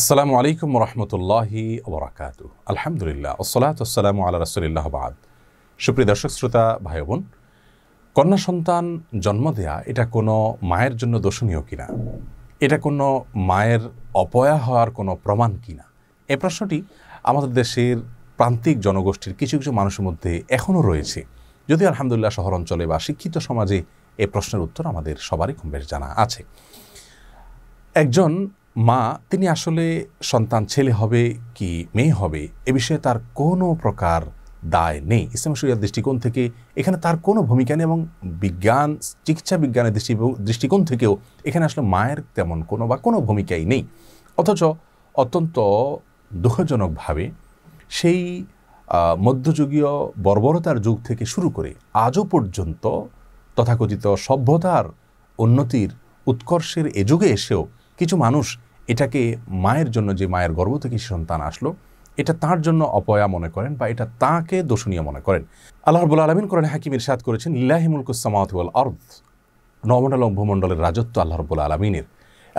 আসসালামু আলাইকুম রহমতুল্লাহি ওবরাকাত আলহামদুলিল্লাহ ওসলাত আসসালামু আল্লাহ রসুলিল্লাহ বাদ সুপ্রিয় দর্শক শ্রোতা ভাই বোন কন্যা সন্তান জন্ম দেয়া এটা কোনো মায়ের জন্য দোষণীয় কিনা এটা কোনো মায়ের অপয়া হওয়ার কোনো প্রমাণ কিনা এ প্রশ্নটি আমাদের দেশের প্রান্তিক জনগোষ্ঠীর কিছু কিছু মানুষের মধ্যে এখনও রয়েছে যদিও আলহামদুলিল্লাহ শহর অঞ্চলে বা শিক্ষিত সমাজে এ প্রশ্নের উত্তর আমাদের সবারই খুব বেশ জানা আছে একজন মা তিনি আসলে সন্তান ছেলে হবে কি মেয়ে হবে এ বিষয়ে তার কোনো প্রকার দায় নেই ইসলাম শরিয়ার দৃষ্টিকোণ থেকে এখানে তার কোনো ভূমিকা নেই এবং বিজ্ঞান চিকিৎসা বিজ্ঞানের দৃষ্টি দৃষ্টিকোণ থেকেও এখানে আসলে মায়ের তেমন কোনো বা কোনো ভূমিকাই নেই অথচ অত্যন্ত দুঃখজনকভাবে সেই মধ্যযুগীয় বর্বরতার যুগ থেকে শুরু করে আজও পর্যন্ত তথাকথিত সভ্যতার উন্নতির উৎকর্ষের এ যুগে এসেও কিছু মানুষ এটাকে মায়ের জন্য যে মায়ের গর্ভ থেকে সন্তান আসলো এটা তার জন্য অপয়া মনে করেন বা এটা তাকে দোষণীয় মনে করেন আল্লাহ রবুল আলমিন করেন হাকিমের সাদ করেছেন লিল্লাহিমুলকু সামাওয়াল অর্দ নবমণ্ডল ভূমণ্ডলের রাজত্ব আল্লাহ রবুল আলমিনের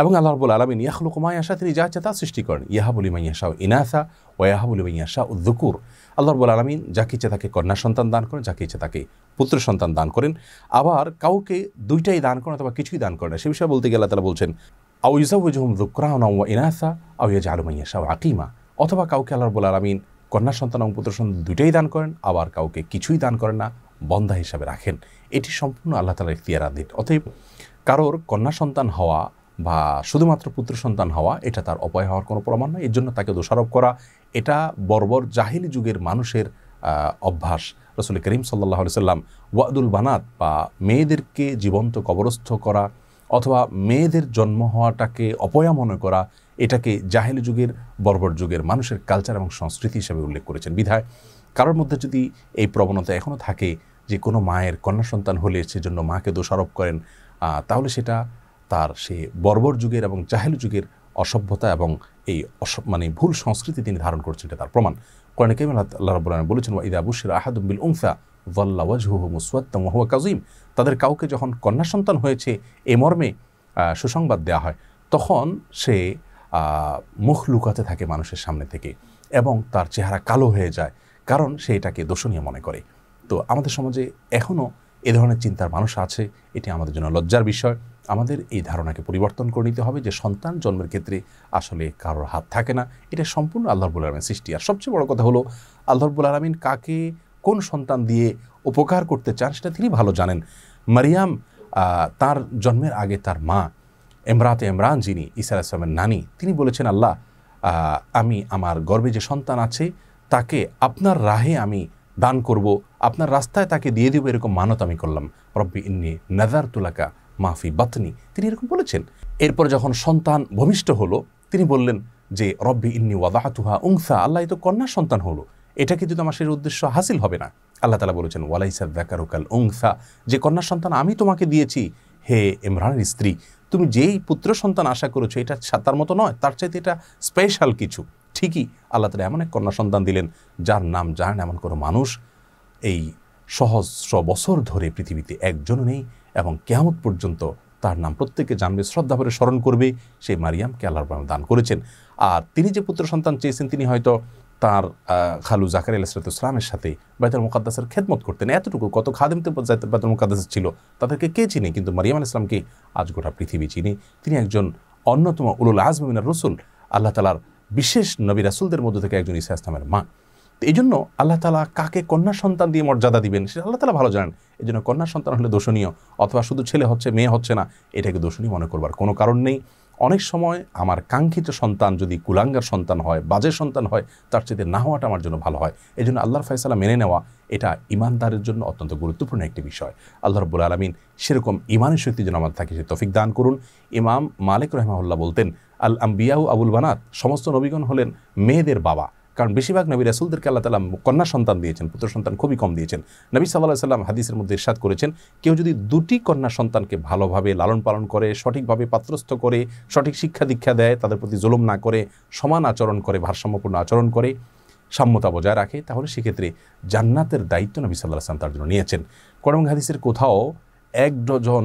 এবং আল্লাহ রবুল আলমিন ইয়াহলুকুমায় আসা তিনি যা তা সৃষ্টি করেন ইয়াহাবুল ইমাইয়া শাহ ইনাসা ও ইয়াহাবুল ইমাইয়া শাহ উদ্দুকুর আল্লাহ রবুল আলমিন যাকে ইচ্ছে তাকে কন্যা সন্তান দান করেন যাকে ইচ্ছে তাকে পুত্র সন্তান দান করেন আবার কাউকে দুইটাই দান করেন অথবা কিছুই দান করেন সে বিষয়ে বলতে গেলে তারা বলছেন আউ ইজাউজুহুম দুকরাহনা ওয়া ইনাসা আউ ইয়াজালু মাইয়াশা আকিমা অথবা কাউকে আল্লাহ রব্বুল আলমিন কন্যা সন্তান এবং পুত্র সন্তান দুইটাই দান করেন আবার কাউকে কিছুই দান করেন না বন্ধা হিসাবে রাখেন এটি সম্পূর্ণ আল্লাহ তালার ইখতিয়ারাধীন অতএব কারোর কন্যা সন্তান হওয়া বা শুধুমাত্র পুত্র সন্তান হওয়া এটা তার অপয় হওয়ার কোনো প্রমাণ নয় এর জন্য তাকে দোষারোপ করা এটা বর্বর জাহিলি যুগের মানুষের অভ্যাস রসুল করিম সাল্লাহ সাল্লাম ওয়াদুল বানাত বা মেয়েদেরকে জীবন্ত কবরস্থ করা অথবা মেয়েদের জন্ম হওয়াটাকে অপয়া মনে করা এটাকে জাহেলি যুগের বর্বর যুগের মানুষের কালচার এবং সংস্কৃতি হিসেবে উল্লেখ করেছেন বিধায় কারোর মধ্যে যদি এই প্রবণতা এখনও থাকে যে কোনো মায়ের কন্যা সন্তান হলে সেজন্য মাকে দোষারোপ করেন তাহলে সেটা তার সে বর্বর যুগের এবং জাহেল যুগের অসভ্যতা এবং এই মানে ভুল সংস্কৃতি তিনি ধারণ করছেন এটা তার প্রমাণ কোরআন কেমন আল্লাহ রবুল্লাহ বলেছেন ইদা বুশির আহাদুম্বিল উংসা ওয়াল্লাওয়াজহুহ মুসওয়াত্তম হুয়া কাজিম তাদের কাউকে যখন কন্যা সন্তান হয়েছে এ মর্মে সুসংবাদ দেওয়া হয় তখন সে মুখ লুকাতে থাকে মানুষের সামনে থেকে এবং তার চেহারা কালো হয়ে যায় কারণ সে এটাকে দোষণীয় মনে করে তো আমাদের সমাজে এখনও এ ধরনের চিন্তার মানুষ আছে এটি আমাদের জন্য লজ্জার বিষয় আমাদের এই ধারণাকে পরিবর্তন করে নিতে হবে যে সন্তান জন্মের ক্ষেত্রে আসলে কারোর হাত থাকে না এটা সম্পূর্ণ আল্লাহরবুল আলমের সৃষ্টি আর সবচেয়ে বড় কথা হলো আল্লাহরবুল আলমিন কাকে কোন সন্তান দিয়ে উপকার করতে চান সেটা তিনি ভালো জানেন মারিয়াম তার জন্মের আগে তার মা এমরাতে এমরান যিনি ইসা ইসলামের নানি তিনি বলেছেন আল্লাহ আমি আমার গর্বে যে সন্তান আছে তাকে আপনার রাহে আমি দান করব আপনার রাস্তায় তাকে দিয়ে দেবো এরকম মানত আমি করলাম রব্বি ইন্নি নাজার তুলাকা মাফি বাতনি তিনি এরকম বলেছেন এরপর যখন সন্তান ভূমিষ্ঠ হলো তিনি বললেন যে রব্বি ইন্নি ওয়াদাহাতুহা উংসা আল্লাহ তো কন্যা সন্তান হলো এটা কিন্তু সেই উদ্দেশ্য হাসিল হবে না আল্লাহ তালা বলেছেন ওয়ালাইসার দ্যাকারুকাল ওংসা যে কন্যা সন্তান আমি তোমাকে দিয়েছি হে ইমরানের স্ত্রী তুমি যেই পুত্র সন্তান আশা করেছো এটা তার মতো নয় তার চাইতে এটা স্পেশাল কিছু ঠিকই আল্লাহ তালা এমন এক কন্যা সন্তান দিলেন যার নাম জানেন এমন কোনো মানুষ এই সহস্র বছর ধরে পৃথিবীতে একজনও নেই এবং কেমন পর্যন্ত তার নাম প্রত্যেকে জানবে শ্রদ্ধা স্মরণ করবে সেই মারিয়ামকে আল্লাহর দান করেছেন আর তিনি যে পুত্র সন্তান চেয়েছেন তিনি হয়তো তার খালু জাকার আলাহিসাত ইসলামের সাথে বাইতুল মুকাদ্দাসের খেদমত করতেন এতটুকু কত খাদেমতে বাইতুল মুকাদ্দাস ছিল তাদেরকে কে চিনে কিন্তু মারিয়াম আল ইসলামকে আজ গোটা পৃথিবী চিনে তিনি একজন অন্যতম উলুল আজমিনার রসুল আল্লাহ তালার বিশেষ নবী রাসুলদের মধ্য থেকে একজন ইসা ইসলামের মা এই জন্য আল্লাহ তালা কাকে কন্যা সন্তান দিয়ে মর্যাদা দিবেন সেটা আল্লাহ তালা ভালো জানেন এই জন্য কন্যা সন্তান হলে দোষণীয় অথবা শুধু ছেলে হচ্ছে মেয়ে হচ্ছে না এটাকে দোষণীয় মনে করবার কোনো কারণ নেই অনেক সময় আমার কাঙ্ক্ষিত সন্তান যদি কুলাঙ্গার সন্তান হয় বাজে সন্তান হয় তার চেয়ে না হওয়াটা আমার জন্য ভালো হয় এই জন্য আল্লাহর ফয়সালা মেনে নেওয়া এটা ইমানদারের জন্য অত্যন্ত গুরুত্বপূর্ণ একটি বিষয় আল্লাহ রব্বুল আলমিন সেরকম ইমানের শক্তি যেন আমার থাকে সে তফিক দান করুন ইমাম মালিক রহমাউল্লাহ বলতেন আল আম্বিয়াউ আবুল বানাত সমস্ত নবীগণ হলেন মেয়েদের বাবা কারণ বেশিরভাগ নবী রাসুলদেরকে আল্লাহ তালা কন্যা সন্তান দিয়েছেন পুত্র সন্তান খুবই কম দিয়েছেন নবী সাল্লাহ সাল্লাম হাদিসের মধ্যে ইরশাদ করেছেন কেউ যদি দুটি কন্যা সন্তানকে ভালোভাবে লালন পালন করে সঠিকভাবে পাত্রস্থ করে সঠিক শিক্ষা দীক্ষা দেয় তাদের প্রতি জুলুম না করে সমান আচরণ করে ভারসাম্যপূর্ণ আচরণ করে সাম্যতা বজায় রাখে তাহলে সেক্ষেত্রে জান্নাতের দায়িত্ব নবী সাল্লাহ আসলাম তার জন্য নিয়েছেন করম হাদিসের কোথাও এক ডজন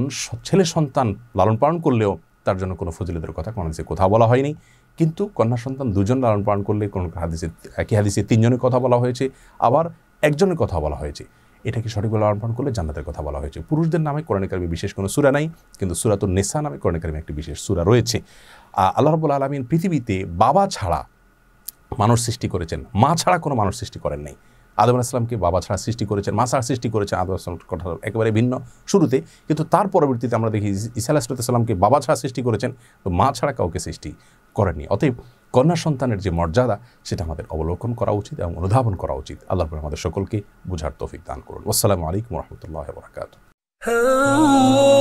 ছেলে সন্তান লালন পালন করলেও তার জন্য কোনো ফজিলতের কথা কোনো হাদিসে কোথাও বলা হয়নি কিন্তু কন্যা সন্তান দুজন লালন পালন করলে কোনো হাদিসে একই হাদিসে তিনজনের কথা বলা হয়েছে আবার একজনের কথা বলা হয়েছে এটাকে সঠিকভাবে লালন পালন করলে জান্নাতের কথা বলা হয়েছে পুরুষদের নামে কোরআন বিশেষ কোনো সুরা নাই কিন্তু সুরাতুল নেসা নামে কোরআন একটি বিশেষ সুরা রয়েছে আল্লাহ রবুল আলমিন পৃথিবীতে বাবা ছাড়া মানুষ সৃষ্টি করেছেন মা ছাড়া কোনো মানুষ সৃষ্টি করেন নাই আদম আসলামকে বাবা ছাড়া সৃষ্টি করেছেন মা ছাড়া সৃষ্টি করেছেন আদম আসলাম কথা একেবারে ভিন্ন শুরুতে কিন্তু তার পরবর্তীতে আমরা দেখি ইসা আলাহিসাল্লামকে বাবা ছাড়া সৃষ্টি করেছেন তো মা ছাড়া কাউকে সৃষ্টি করেনি অতএব কন্যা সন্তানের যে মর্যাদা সেটা আমাদের অবলোকন করা উচিত এবং অনুধাবন করা উচিত আল্লাহ আমাদের সকলকে বুঝার তৌফিক দান করুন আসসালামু আলাইকুম রহমতুল্লাহ বরাকাত হ্যাঁ,